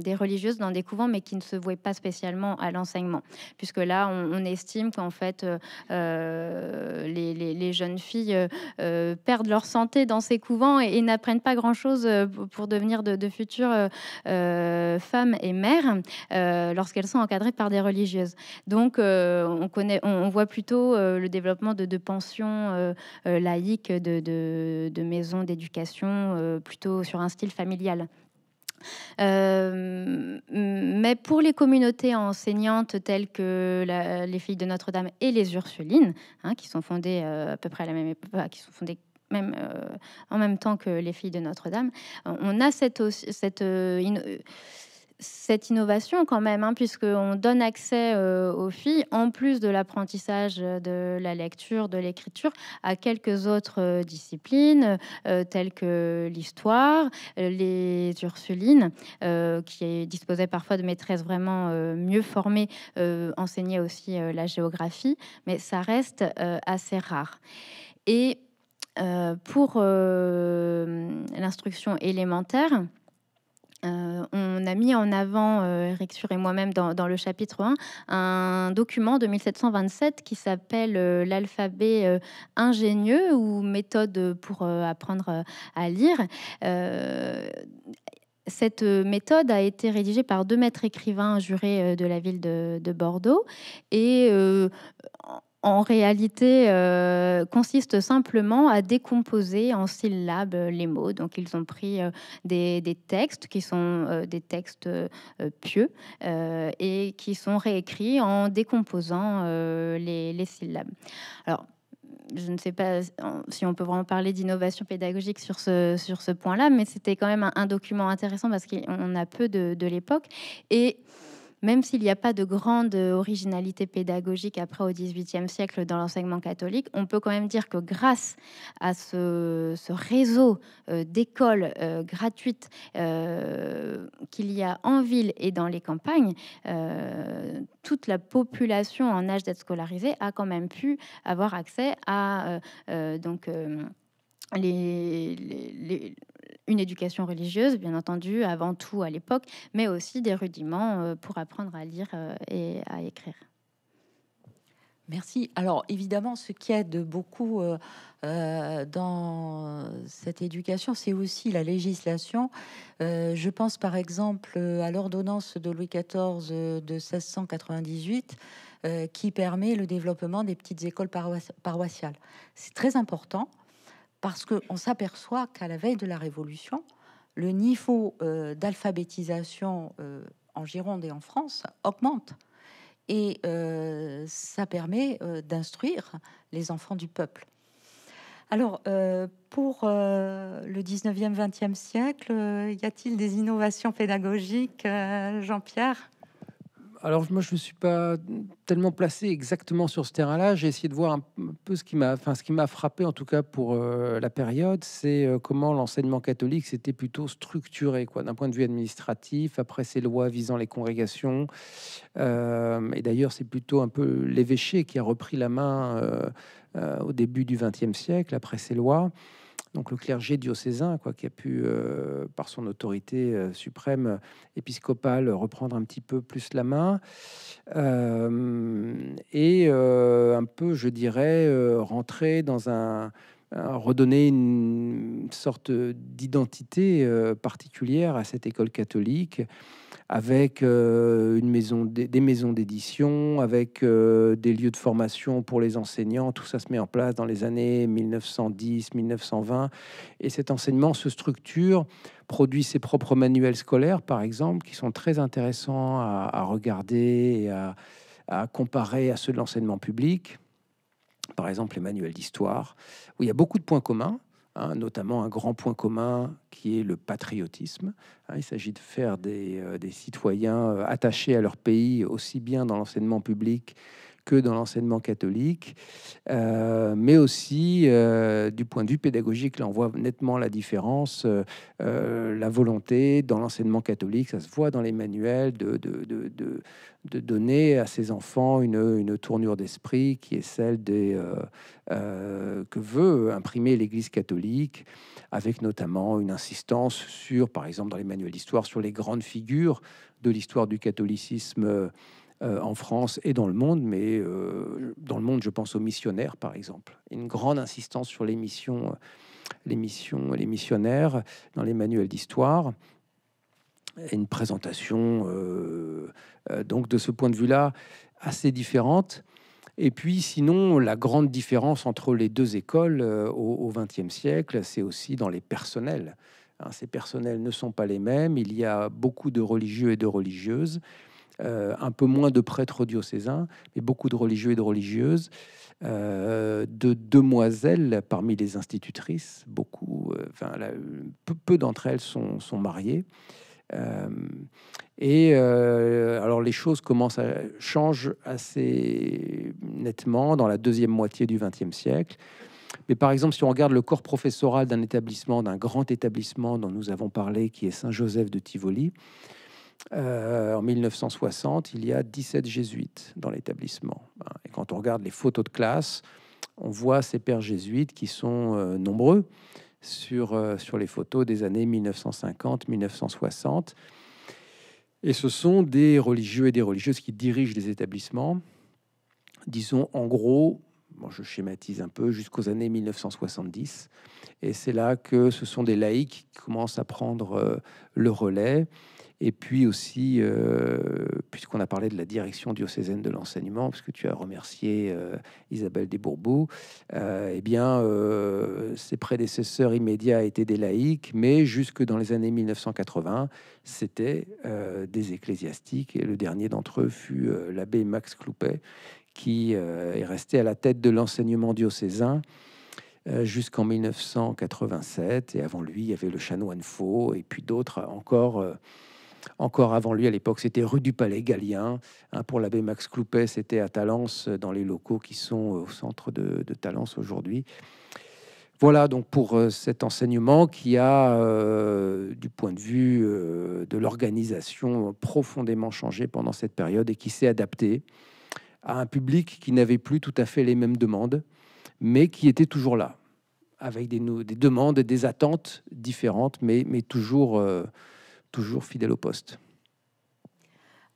des, religieuses dans des couvents, mais qui ne se vouaient pas spécialement à l'enseignement, puisque là, on, estime qu'en fait, les, jeunes filles perdent leur santé dans ces couvents et, n'apprennent pas grand-chose pour devenir de, futures femmes et mères lorsqu'elles sont encadrées par des religieuses. Donc, on, connaît, on, voit plutôt le développement de, pensions laïques, de maisons d'éducation euh, plutôt sur un style familial. Euh, mais pour les communautés enseignantes telles que les filles de Notre-Dame et les Ursulines, hein, qui sont fondées euh, à peu près à la même époque, qui sont fondées même, en même temps que les filles de Notre-Dame, on a cette, cette cette innovation quand même, hein, puisqu'on donne accès euh, aux filles, en plus de l'apprentissage de la lecture, de l'écriture, à quelques autres euh, disciplines, euh, telles que l'histoire, les Ursulines, qui disposaient parfois de maîtresses vraiment mieux formées, enseignaient aussi la géographie, mais ça reste assez rare. Et pour l'instruction élémentaire, euh, on a mis en avant, euh, Eric Sur et moi-même, dans, le chapitre 1, un document de 1727 qui s'appelle euh, L'alphabet ingénieux ou méthode pour apprendre à lire. Cette méthode a été rédigée par deux maîtres écrivains jurés de la ville de, de Bordeaux et en réalité, euh, consiste simplement à décomposer en syllabes euh, les mots. Donc, ils ont pris euh, des, textes qui sont des textes pieux et qui sont réécrits en décomposant les, syllabes. Alors, je ne sais pas si on peut vraiment parler d'innovation pédagogique sur ce, sur ce point-là, mais c'était quand même un, document intéressant parce qu'on a peu de, de l'époque. Et même s'il n'y a pas de grande euh, originalité pédagogique après au XVIIIe siècle dans l'enseignement catholique, on peut quand même dire que grâce à ce, réseau euh, d'écoles euh, gratuites qu'il y a en ville et dans les campagnes, toute la population en âge d'être scolarisée a quand même pu avoir accès à donc les une éducation religieuse, bien entendu, avant tout à l'époque, mais aussi des rudiments euh, pour apprendre à lire euh, et à écrire. Merci. Alors évidemment, ce qui aide beaucoup euh, dans cette éducation, c'est aussi la législation. je pense par exemple à l'ordonnance de Louis XIV de 1698 qui permet le développement des petites écoles paroissiales. C'est très important parce qu'on s'aperçoit qu'à la veille de la Révolution, le niveau euh, d'alphabétisation euh, en Gironde et en France augmente. Et euh, ça permet d'instruire les enfants du peuple. Alors, pour le 19e, 20e siècle, y a-t-il des innovations pédagogiques, Jean-Pierre alors moi je ne suis pas tellement placé exactement sur ce terrain-là. J'ai essayé de voir un peu ce qui m'a, enfin ce qui m'a frappé en tout cas pour euh, la période, c'est euh, comment l'enseignement catholique s'était plutôt structuré, quoi, d'un point de vue administratif. Après ces lois visant les congrégations, euh, et d'ailleurs c'est plutôt un peu l'évêché qui a repris la main au début du XXe siècle après ces lois donc le clergé diocésain, quoi, qui a pu, euh, par son autorité euh, suprême euh, épiscopale, reprendre un petit peu plus la main et un peu, je dirais, rentrer dans un redonner une sorte d'identité particulière à cette école catholique avec euh, des, maisons d'édition, avec euh, des lieux de formation pour les enseignants. Tout ça se met en place dans les années 1910-1920. Et cet enseignement se structure, produit ses propres manuels scolaires, par exemple, qui sont très intéressants à, regarder et à comparer à ceux de l'enseignement public par exemple les manuels d'histoire, où il y a beaucoup de points communs, Hein, notamment un grand point commun qui est le patriotisme. Hein. il s'agit de faire des, euh, citoyens euh, attachés à leur pays, aussi bien dans l'enseignement public que dans l'enseignement catholique, euh, mais aussi euh, du point de vue pédagogique. Là, on voit nettement la différence, euh, la volonté dans l'enseignement catholique, ça se voit dans les manuels, de, de, donner à ses enfants une, tournure d'esprit qui est celle des, que veut imprimer l'Église catholique, avec notamment une insistance sur, par exemple, dans les manuels d'histoire, sur les grandes figures de l'histoire du catholicisme euh, en France et dans le monde, mais euh, dans le monde, je pense aux missionnaires, par exemple. Une grande insistance sur les missions, euh, les missions, les missionnaires dans les manuels d'histoire. une présentation, donc de ce point de vue-là, assez différente. Et puis sinon, la grande différence entre les deux écoles au XXe siècle, c'est aussi dans les personnels. Hein, ces personnels ne sont pas les mêmes. Il y a beaucoup de religieux et de religieuses. Euh, un peu moins de prêtres diocésains, mais beaucoup de religieux et de religieuses, euh, de demoiselles parmi les institutrices, beaucoup, euh, peu, d'entre elles sont, mariées. et alors les choses commencent à changer assez nettement dans la deuxième moitié du XXe siècle. Mais par exemple, si on regarde le corps professoral d'un établissement, d'un grand établissement dont nous avons parlé, qui est Saint-Joseph de Tivoli, euh, en 1960, il y a 17 jésuites dans l'établissement. Et quand on regarde les photos de classe, on voit ces pères jésuites qui sont euh, nombreux sur, euh, sur les photos des années 1950-1960. Et ce sont des religieux et des religieuses qui dirigent les établissements, disons en gros, je schématise un peu, jusqu'aux années 1970. Et c'est là que ce sont des laïcs qui commencent à prendre le relais et puis aussi, euh, puisqu'on a parlé de la direction diocésaine de l'enseignement, puisque tu as remercié euh, Isabelle Desbourbeaux, eh bien, euh, ses prédécesseurs immédiats étaient des laïcs, mais jusque dans les années 1980, c'était des ecclésiastiques. Et le dernier d'entre eux fut l'abbé Max Cloupet, qui est resté à la tête de l'enseignement diocésain jusqu'en 1987. Et avant lui, il y avait le chanoine Faux et puis d'autres encore encore avant lui, à l'époque, c'était rue du Palais Gallien. Hein, pour l'abbé Max Cloupet, c'était à Talence, euh, dans les locaux qui sont au centre de, Talence aujourd'hui. Voilà donc pour euh, cet enseignement qui a, euh, du point de vue de l'organisation, profondément changé pendant cette période et qui s'est adapté à un public qui n'avait plus tout à fait les mêmes demandes, mais qui était toujours là, avec des, des demandes, des attentes différentes, mais, toujours toujours fidèle au poste.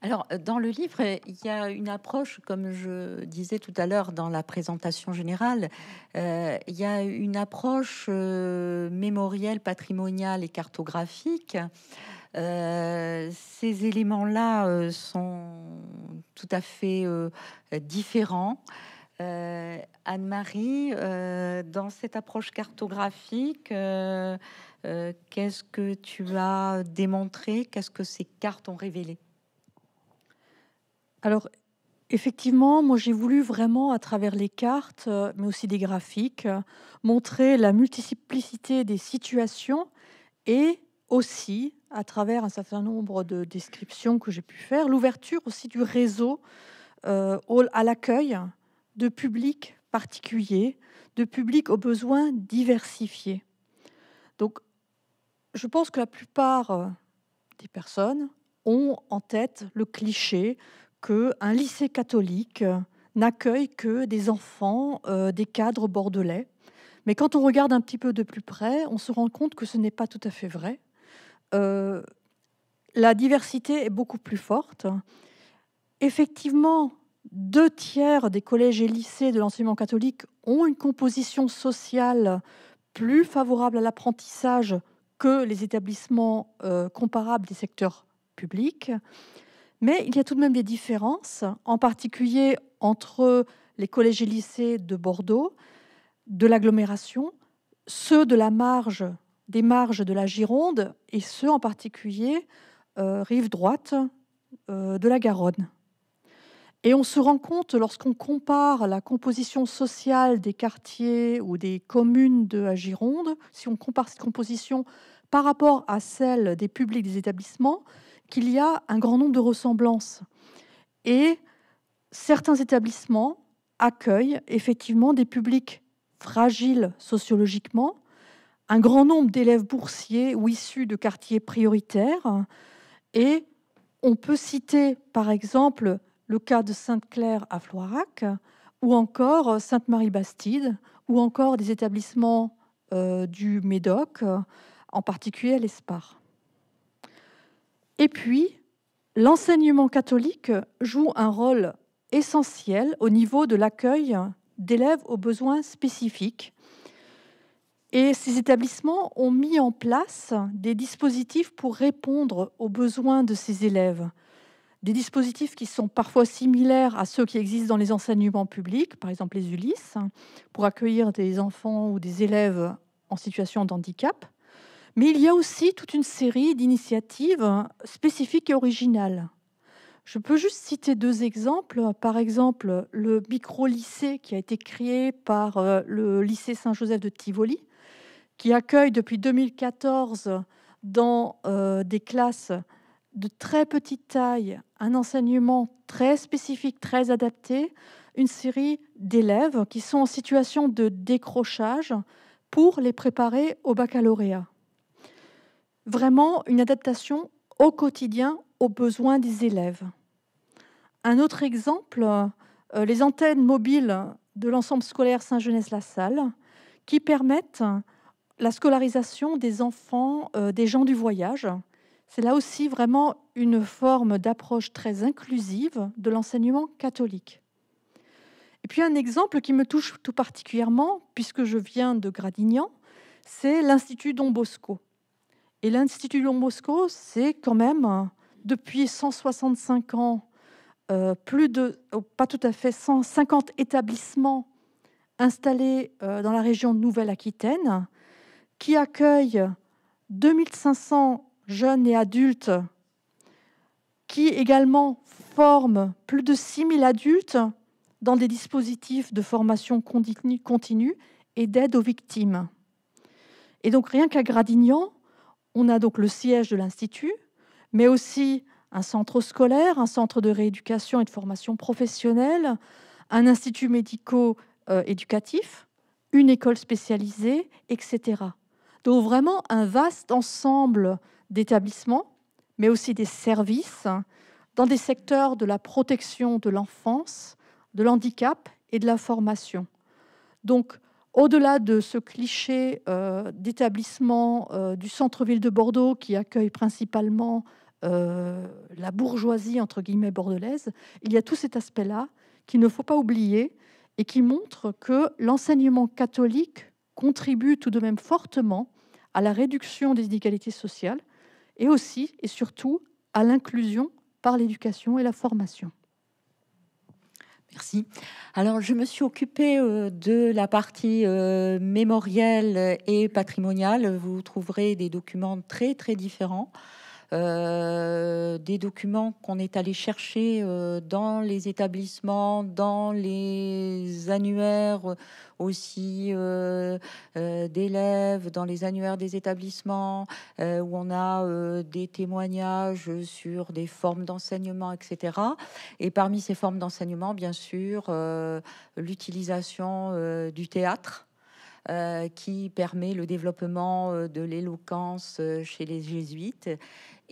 Alors, dans le livre, il y a une approche, comme je disais tout à l'heure dans la présentation générale, euh, il y a une approche euh, mémorielle, patrimoniale et cartographique. Euh, ces éléments-là sont tout à fait différents. Anne-Marie, dans cette approche cartographique, euh, qu'est-ce que tu as démontré Qu'est-ce que ces cartes ont révélé Alors, effectivement, moi j'ai voulu vraiment, à travers les cartes, euh, mais aussi des graphiques, euh, montrer la multiplicité des situations et aussi, à travers un certain nombre de descriptions que j'ai pu faire, l'ouverture aussi du réseau à l'accueil de publics particuliers, de publics aux besoins diversifiés. Donc je pense que la plupart euh, des personnes ont en tête le cliché qu'un lycée catholique euh, n'accueille que des enfants euh, des cadres bordelais. Mais quand on regarde un petit peu de plus près, on se rend compte que ce n'est pas tout à fait vrai. la diversité est beaucoup plus forte. Effectivement, deux tiers des collèges et lycées de l'enseignement catholique ont une composition sociale plus favorable à l'apprentissage que les établissements euh, comparables des secteurs publics. Mais il y a tout de même des différences, en particulier entre les collèges et lycées de Bordeaux, de l'agglomération, ceux de la marge, des marges de la Gironde et ceux en particulier euh, rive droite euh, de la Garonne. Et on se rend compte, lorsqu'on compare la composition sociale des quartiers ou des communes de Gironde, si on compare cette composition par rapport à celle des publics des établissements, qu'il y a un grand nombre de ressemblances. Et certains établissements accueillent effectivement des publics fragiles sociologiquement, un grand nombre d'élèves boursiers ou issus de quartiers prioritaires. Et on peut citer, par exemple, le cas de Sainte-Claire à Floirac, ou encore euh, Sainte-Marie-Bastide, ou encore des établissements euh, du Médoc, euh, en particulier l'ESPAR. Et puis, l'enseignement catholique joue un rôle essentiel au niveau de l'accueil d'élèves aux besoins spécifiques. Et ces établissements ont mis en place des dispositifs pour répondre aux besoins de ces élèves, des dispositifs qui sont parfois similaires à ceux qui existent dans les enseignements publics, par exemple les ULIS, pour accueillir des enfants ou des élèves en situation de handicap. Mais il y a aussi toute une série d'initiatives spécifiques et originales. Je peux juste citer deux exemples. Par exemple, le micro-lycée qui a été créé par euh, le lycée Saint-Joseph de Tivoli, qui accueille depuis 2014 dans euh, des classes de très petite taille, un enseignement très spécifique, très adapté, une série d'élèves qui sont en situation de décrochage pour les préparer au baccalauréat. Vraiment une adaptation au quotidien, aux besoins des élèves. Un autre exemple, euh, les antennes mobiles de l'ensemble scolaire Saint-Genès-la-Salle, qui permettent la scolarisation des enfants euh, des gens du voyage, c'est là aussi vraiment une forme d'approche très inclusive de l'enseignement catholique. Et puis un exemple qui me touche tout particulièrement, puisque je viens de Gradignan, c'est l'Institut Don Bosco. Et l'Institut Don Bosco, c'est quand même, depuis 165 ans, euh, plus de, oh, pas tout à fait 150 établissements installés euh, dans la région Nouvelle-Aquitaine, qui accueillent 2500 jeunes et adultes, qui également forment plus de 6000 adultes dans des dispositifs de formation continue et d'aide aux victimes. Et donc rien qu'à Gradignan, on a donc le siège de l'Institut, mais aussi un centre scolaire, un centre de rééducation et de formation professionnelle, un institut médico-éducatif, une école spécialisée, etc. Donc vraiment un vaste ensemble d'établissements, mais aussi des services dans des secteurs de la protection de l'enfance, de l'handicap et de la formation. Donc, au-delà de ce cliché euh, d'établissement euh, du centre-ville de Bordeaux qui accueille principalement euh, la bourgeoisie, entre guillemets, bordelaise, il y a tout cet aspect-là qu'il ne faut pas oublier et qui montre que l'enseignement catholique contribue tout de même fortement à la réduction des inégalités sociales, et aussi et surtout à l'inclusion par l'éducation et la formation. Merci. Alors, je me suis occupée euh, de la partie euh, mémorielle et patrimoniale. Vous trouverez des documents très, très différents. Euh, des documents qu'on est allé chercher euh, dans les établissements, dans les annuaires aussi euh, d'élèves, dans les annuaires des établissements, où on a des témoignages sur des formes d'enseignement, etc. Et parmi ces formes d'enseignement, bien sûr, l'utilisation du théâtre. Euh, qui permet le développement euh, de l'éloquence euh, chez les jésuites,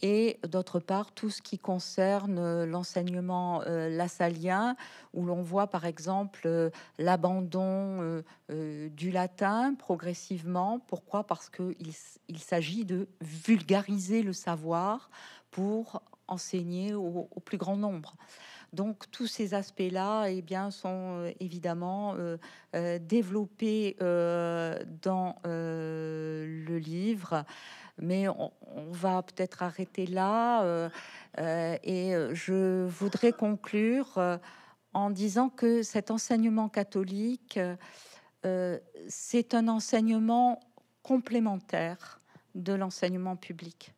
et d'autre part tout ce qui concerne l'enseignement lassalien, où l'on voit par exemple l'abandon du latin progressivement. Pourquoi Parce qu'il s'agit de vulgariser le savoir pour enseigner au plus grand nombre. Donc tous ces aspects-là eh bien, sont euh, évidemment euh, euh, développés dans le livre. Mais on, va peut-être arrêter là. et je voudrais conclure en disant que cet enseignement catholique, c'est un enseignement complémentaire de l'enseignement public.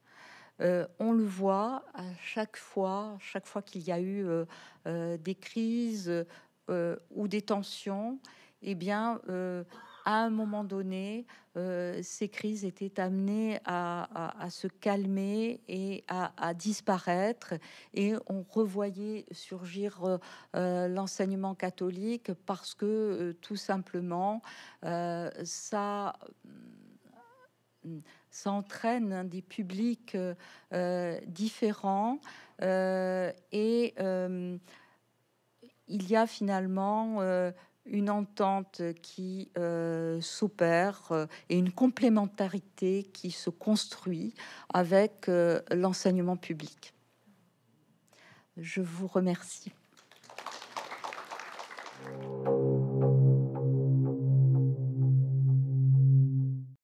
Euh, on le voit à chaque fois, chaque fois qu'il y a eu euh, euh, des crises ou des tensions, et eh bien, à un moment donné, ces crises étaient amenées à, se calmer et à, à, disparaître, et on revoyait surgir l'enseignement catholique parce que tout simplement, ça ça entraîne hein, des publics euh, euh, différents euh, et il y a finalement une entente qui s'opère et une complémentarité qui se construit avec l'enseignement public. Je vous remercie.